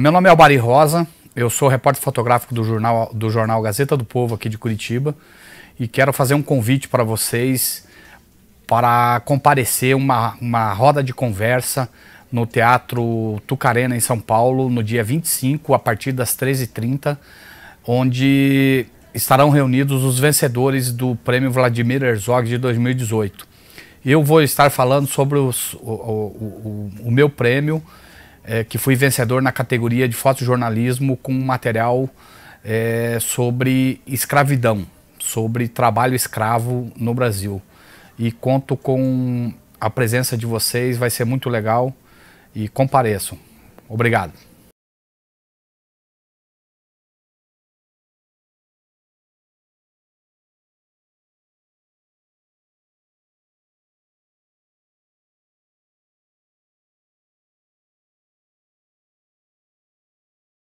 Meu nome é Albari Rosa, eu sou repórter fotográfico do jornal, do jornal Gazeta do Povo aqui de Curitiba e quero fazer um convite para vocês para comparecer uma, uma roda de conversa no Teatro Tucarena, em São Paulo, no dia 25, a partir das 13h30, onde estarão reunidos os vencedores do Prêmio Vladimir Herzog de 2018. Eu vou estar falando sobre os, o, o, o, o meu prêmio, é, que foi vencedor na categoria de fotojornalismo com material é, sobre escravidão, sobre trabalho escravo no Brasil. E conto com a presença de vocês, vai ser muito legal e compareçam. Obrigado.